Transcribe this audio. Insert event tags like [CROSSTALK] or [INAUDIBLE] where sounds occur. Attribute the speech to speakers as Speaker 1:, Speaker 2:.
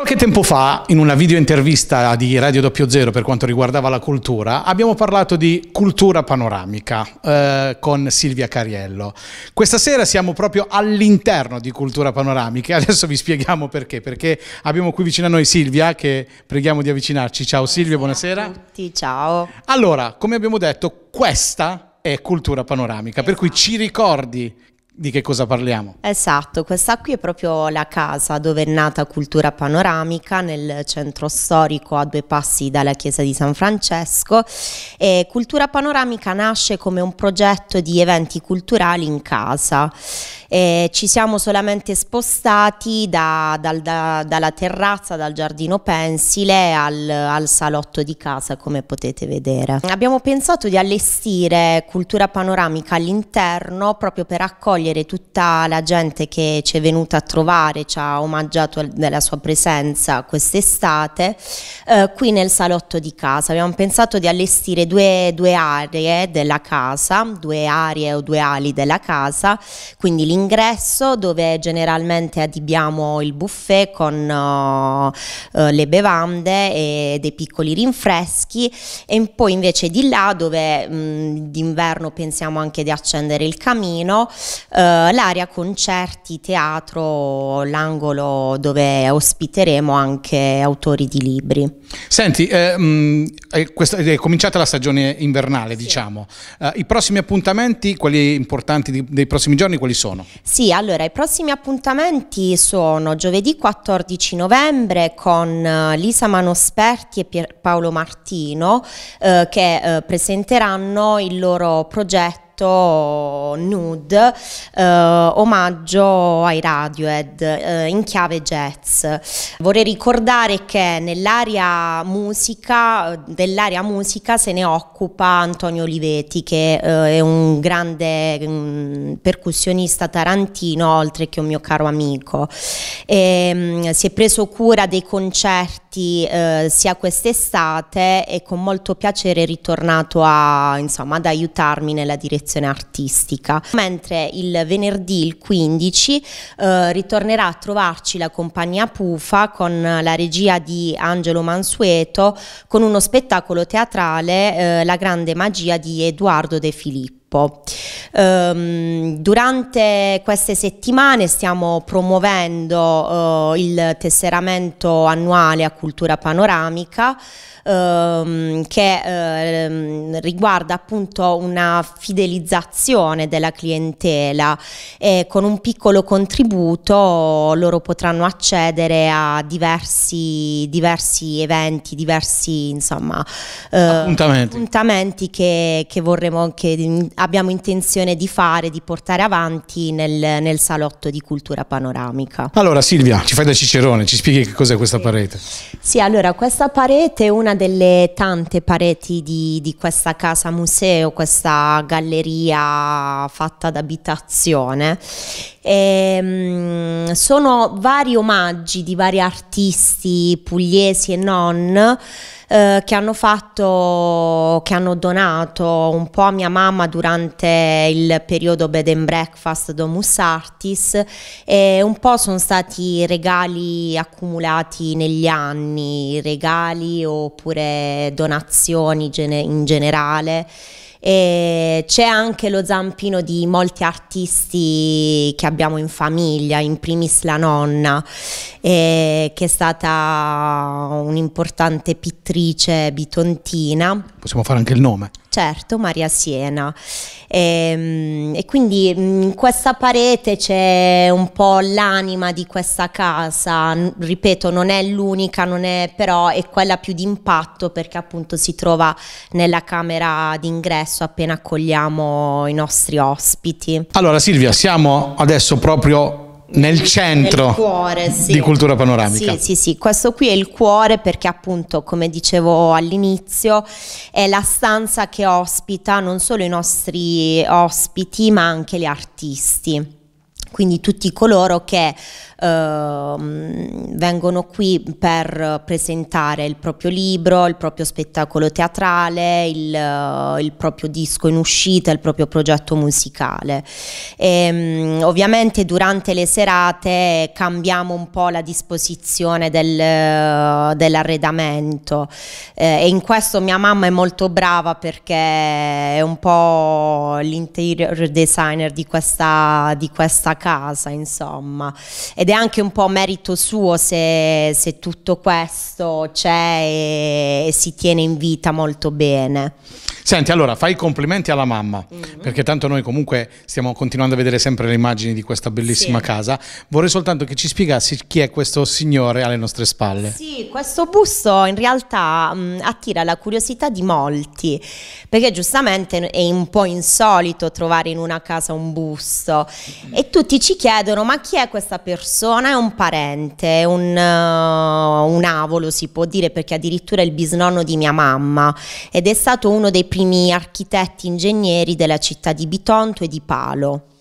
Speaker 1: Qualche tempo fa, in una video intervista di Radio 00 per quanto riguardava la cultura, abbiamo parlato di cultura panoramica eh, con Silvia Cariello. Questa sera siamo proprio all'interno di cultura panoramica e [LAUGHS] adesso vi spieghiamo perché, perché abbiamo qui vicino a noi Silvia che preghiamo di avvicinarci. Ciao Silvia, buonasera. Ciao A
Speaker 2: tutti, ciao.
Speaker 1: Allora, come abbiamo detto, questa è cultura panoramica, esatto. per cui ci ricordi di che cosa parliamo?
Speaker 2: Esatto, questa qui è proprio la casa dove è nata Cultura Panoramica nel centro storico a due passi dalla chiesa di San Francesco e Cultura Panoramica nasce come un progetto di eventi culturali in casa. Eh, ci siamo solamente spostati da, dal, da, dalla terrazza, dal giardino pensile al, al, salotto di casa come potete vedere. Abbiamo pensato di allestire cultura panoramica all'interno proprio per accogliere tutta la gente che ci è venuta a trovare, ci ha omaggiato della sua presenza quest'estate eh, qui nel salotto di casa. Abbiamo pensato di allestire due, due aree della casa, due aree o due ali della casa, quindi l'interno all'ingresso dove generalmente adibiamo il buffet con uh, le bevande e dei piccoli rinfreschi e poi invece di là dove mh, mm, d'inverno pensiamo anche di accendere il camino, uh, eh, l'area concerti, teatro, l'angolo dove ospiteremo anche autori di libri. Senti, eh, mh, mm, è, è, cominciata la
Speaker 1: stagione invernale, sì. diciamo. Uh, I prossimi appuntamenti, quelli importanti dei prossimi giorni, quali sono?
Speaker 2: Sì, allora i prossimi appuntamenti sono giovedì 14 novembre con eh, Lisa Manosperti e Pier Paolo Martino eh, che eh, presenteranno il loro progetto progetto nude, eh, omaggio ai Radiohead eh, in chiave jazz. Vorrei ricordare che nell'area musica, dell'area musica se ne occupa Antonio Oliveti, che eh, è un grande mh, mm, percussionista tarantino oltre che un mio caro amico. E, ehm, mh, si è preso cura dei concerti eh, sia quest'estate e con molto piacere è ritornato a, insomma, ad aiutarmi nella direzione direzione artistica, mentre il venerdì il 15 eh, ritornerà a trovarci la compagnia Pufa con la regia di Angelo Mansueto con uno spettacolo teatrale eh, La grande magia di Edoardo De Filippo. Um, durante queste settimane stiamo promuovendo uh, il tesseramento annuale a cultura panoramica um, che uh, riguarda appunto una fidelizzazione della clientela e con un piccolo contributo loro potranno accedere a diversi, diversi eventi, diversi insomma, uh, appuntamenti. appuntamenti, che, che vorremmo che abbiamo intenzione intenzione di fare, di portare avanti nel, nel salotto di cultura panoramica.
Speaker 1: Allora Silvia, ci fai da Cicerone, ci spieghi che cos'è questa parete?
Speaker 2: Sì, allora questa parete è una delle tante pareti di, di questa casa museo, questa galleria fatta d'abitazione. E, ehm, sono vari omaggi di vari artisti pugliesi e non eh, che hanno fatto, che hanno donato un po' a mia mamma durante il periodo bed and breakfast Domus Artis e un po' sono stati regali accumulati negli anni, regali oppure donazioni in generale. E c'è anche lo zampino di molti artisti che abbiamo in famiglia, in primis la nonna, eh, che è stata un'importante pittrice bitontina.
Speaker 1: Possiamo fare anche il nome.
Speaker 2: Certo, Maria Siena. E, ehm, e, quindi mm, in questa parete c'è un po' l'anima di questa casa, ripeto non è l'unica, non è, però è quella più d'impatto perché appunto si trova nella camera d'ingresso appena accogliamo i nostri ospiti.
Speaker 1: Allora Silvia, siamo adesso proprio nel centro
Speaker 2: cuore, sì. di cultura
Speaker 1: panoramica. Sì,
Speaker 2: sì, sì, questo qui è il cuore perché appunto, come dicevo all'inizio, è la stanza che ospita non solo i nostri ospiti, ma anche gli artisti quindi tutti coloro che eh, vengono qui per presentare il proprio libro, il proprio spettacolo teatrale, il, eh, il proprio disco in uscita, il proprio progetto musicale. E, ehm, ovviamente durante le serate cambiamo un po' la disposizione del, dell'arredamento eh, e in questo mia mamma è molto brava perché è un po' l'interior designer di questa, di questa casa, insomma. Ed è anche un po' merito suo se, se tutto questo c'è e, e si tiene in vita molto bene.
Speaker 1: Senti, allora fai i complimenti alla mamma, mm-hmm. perché tanto noi comunque stiamo continuando a vedere sempre le immagini di questa bellissima sì. casa. Vorrei soltanto che ci spiegassi chi è questo signore alle nostre spalle.
Speaker 2: Sì, questo busto in realtà mh, mm, attira la curiosità di molti, perché giustamente è un po' insolito trovare in una casa un busto mm-hmm. e tutti ci chiedono ma chi è questa persona? È un parente, un, uh, un avolo si può dire, perché addirittura è il bisnonno di mia mamma ed è stato uno dei primi primi architetti ingegneri della città di Bitonto e di Palo.